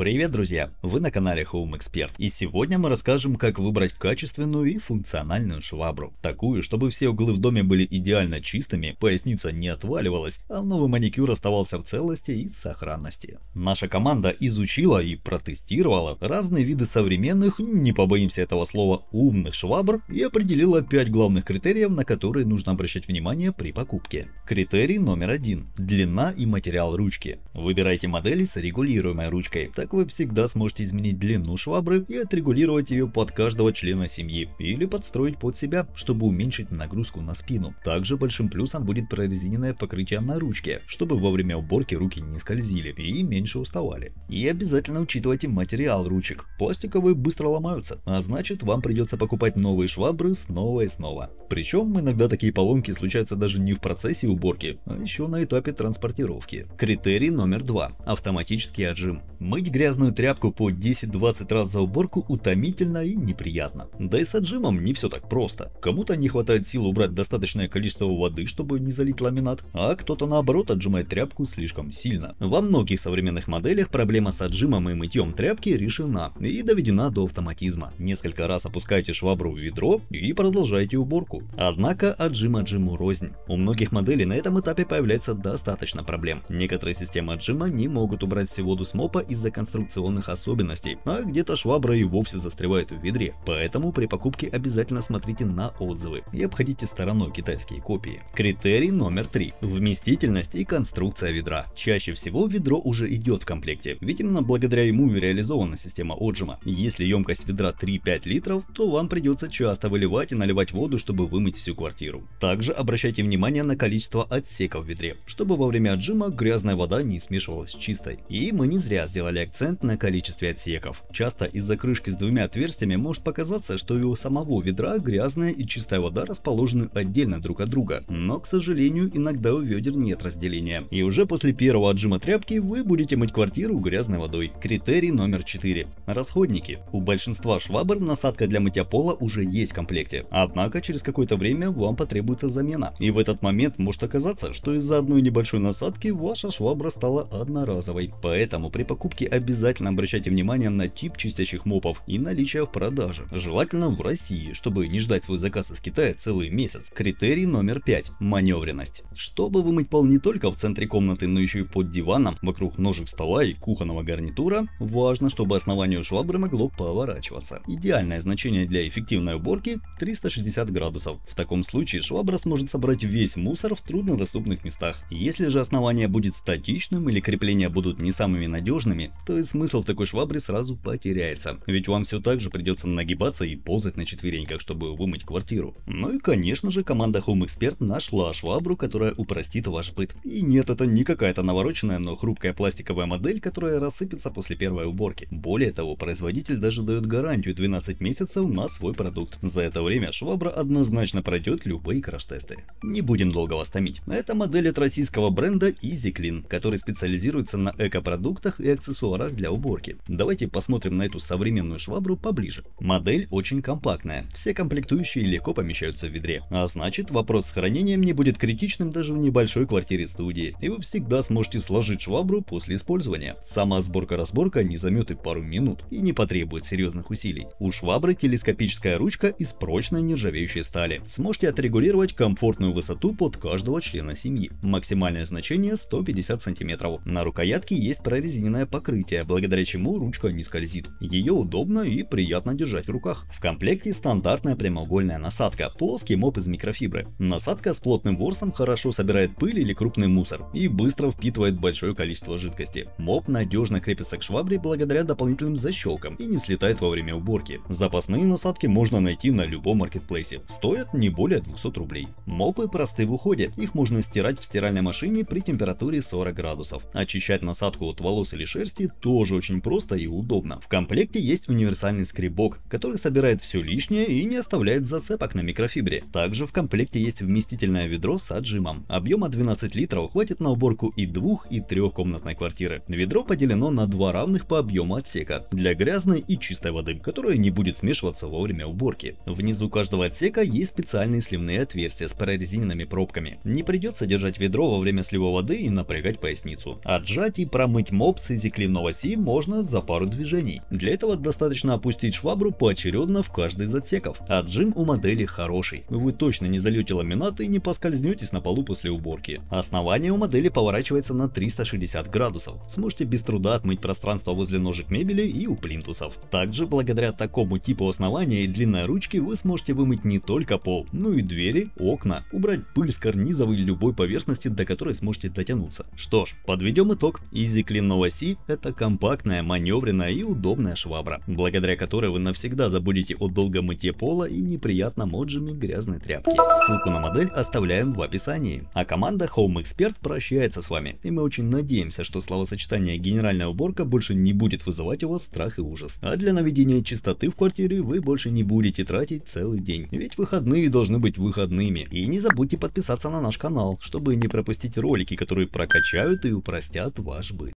Привет, друзья! Вы на канале Home Expert и сегодня мы расскажем, как выбрать качественную и функциональную швабру. Такую, чтобы все углы в доме были идеально чистыми, поясница не отваливалась, а новый маникюр оставался в целости и сохранности. Наша команда изучила и протестировала разные виды современных, не побоимся этого слова, умных швабр и определила 5 главных критериев, на которые нужно обращать внимание при покупке. Критерий номер один – длина и материал ручки. Выбирайте модели с регулируемой ручкой, так так вы всегда сможете изменить длину швабры и отрегулировать ее под каждого члена семьи или подстроить под себя, чтобы уменьшить нагрузку на спину. Также большим плюсом будет прорезиненное покрытие на ручке, чтобы во время уборки руки не скользили и меньше уставали. И обязательно учитывайте материал ручек, пластиковые быстро ломаются, а значит вам придется покупать новые швабры снова и снова. Причем иногда такие поломки случаются даже не в процессе уборки, а еще на этапе транспортировки. Критерий номер два – автоматический отжим. Мы грязную тряпку по 10-20 раз за уборку утомительно и неприятно. Да и с отжимом не все так просто. Кому-то не хватает сил убрать достаточное количество воды, чтобы не залить ламинат, а кто-то наоборот отжимает тряпку слишком сильно. Во многих современных моделях проблема с отжимом и мытьем тряпки решена и доведена до автоматизма. Несколько раз опускаете швабру в ведро и продолжаете уборку. Однако отжим отжиму рознь. У многих моделей на этом этапе появляется достаточно проблем. Некоторые системы отжима не могут убрать всю воду с мопа из-за конструкционных особенностей, а где-то швабра и вовсе застревает в ведре. Поэтому при покупке обязательно смотрите на отзывы и обходите стороной китайские копии. Критерий номер три: Вместительность и конструкция ведра. Чаще всего ведро уже идет в комплекте, ведь именно благодаря ему реализована система отжима. Если емкость ведра 3-5 литров, то вам придется часто выливать и наливать воду, чтобы вымыть всю квартиру. Также обращайте внимание на количество отсеков в ведре, чтобы во время отжима грязная вода не смешивалась с чистой. И мы не зря сделали Акцент на количестве отсеков. Часто из-за крышки с двумя отверстиями может показаться, что и у самого ведра грязная и чистая вода расположены отдельно друг от друга. Но, к сожалению, иногда у ведер нет разделения. И уже после первого отжима тряпки вы будете мыть квартиру грязной водой. Критерий номер 4. Расходники. У большинства швабр насадка для мытья пола уже есть в комплекте. Однако через какое-то время вам потребуется замена. И в этот момент может оказаться, что из-за одной небольшой насадки ваша швабра стала одноразовой. Поэтому при покупке обязательно обращайте внимание на тип чистящих мопов и наличие в продаже, желательно в России, чтобы не ждать свой заказ из Китая целый месяц. Критерий номер 5. Маневренность. Чтобы вымыть пол не только в центре комнаты, но еще и под диваном, вокруг ножек стола и кухонного гарнитура, важно, чтобы основание швабры могло поворачиваться. Идеальное значение для эффективной уборки 360 градусов. В таком случае швабра сможет собрать весь мусор в труднодоступных местах. Если же основание будет статичным или крепления будут не самыми надежными, то и смысл в такой швабре сразу потеряется. Ведь вам все так же придется нагибаться и ползать на четвереньках, чтобы вымыть квартиру. Ну и конечно же команда Home Expert нашла швабру, которая упростит ваш быт. И нет, это не какая-то навороченная, но хрупкая пластиковая модель, которая рассыпется после первой уборки. Более того, производитель даже дает гарантию 12 месяцев на свой продукт. За это время швабра однозначно пройдет любые краш-тесты. Не будем долго вас томить. Это модель от российского бренда EasyClean, который специализируется на экопродуктах и аксессуарах швабрах для уборки. Давайте посмотрим на эту современную швабру поближе. Модель очень компактная, все комплектующие легко помещаются в ведре. А значит, вопрос с хранением не будет критичным даже в небольшой квартире-студии, и вы всегда сможете сложить швабру после использования. Сама сборка-разборка не займет и пару минут, и не потребует серьезных усилий. У швабры телескопическая ручка из прочной нержавеющей стали. Сможете отрегулировать комфортную высоту под каждого члена семьи. Максимальное значение 150 см. На рукоятке есть прорезиненное покрытие покрытия, благодаря чему ручка не скользит. Ее удобно и приятно держать в руках. В комплекте стандартная прямоугольная насадка, плоский моп из микрофибры. Насадка с плотным ворсом хорошо собирает пыль или крупный мусор и быстро впитывает большое количество жидкости. Моп надежно крепится к швабре благодаря дополнительным защелкам и не слетает во время уборки. Запасные насадки можно найти на любом маркетплейсе, стоят не более 200 рублей. Мопы просты в уходе, их можно стирать в стиральной машине при температуре 40 градусов. Очищать насадку от волос или шерсти тоже очень просто и удобно. В комплекте есть универсальный скребок, который собирает все лишнее и не оставляет зацепок на микрофибре. Также в комплекте есть вместительное ведро с отжимом. Объема 12 литров хватит на уборку и двух, и трехкомнатной квартиры. Ведро поделено на два равных по объему отсека для грязной и чистой воды, которая не будет смешиваться во время уборки. Внизу каждого отсека есть специальные сливные отверстия с прорезиненными пробками. Не придется держать ведро во время слива воды и напрягать поясницу. Отжать и промыть мопсы зекливного оси можно за пару движений. Для этого достаточно опустить швабру поочередно в каждый из отсеков, а джим у модели хороший. Вы точно не зальете ламинат и не поскользнетесь на полу после уборки. Основание у модели поворачивается на 360 градусов. Сможете без труда отмыть пространство возле ножек мебели и у плинтусов. Также благодаря такому типу основания и длинной ручки вы сможете вымыть не только пол, но и двери, окна, убрать пыль с карнизовой любой поверхности, до которой сможете дотянуться. Что ж, подведем итог. EasyClean Nova C это это компактная, маневренная и удобная швабра, благодаря которой вы навсегда забудете о долгом мытье пола и неприятном отжиме грязной тряпки. Ссылку на модель оставляем в описании. А команда Home Expert прощается с вами, и мы очень надеемся, что словосочетание «генеральная уборка» больше не будет вызывать у вас страх и ужас. А для наведения чистоты в квартире вы больше не будете тратить целый день, ведь выходные должны быть выходными. И не забудьте подписаться на наш канал, чтобы не пропустить ролики, которые прокачают и упростят ваш быт.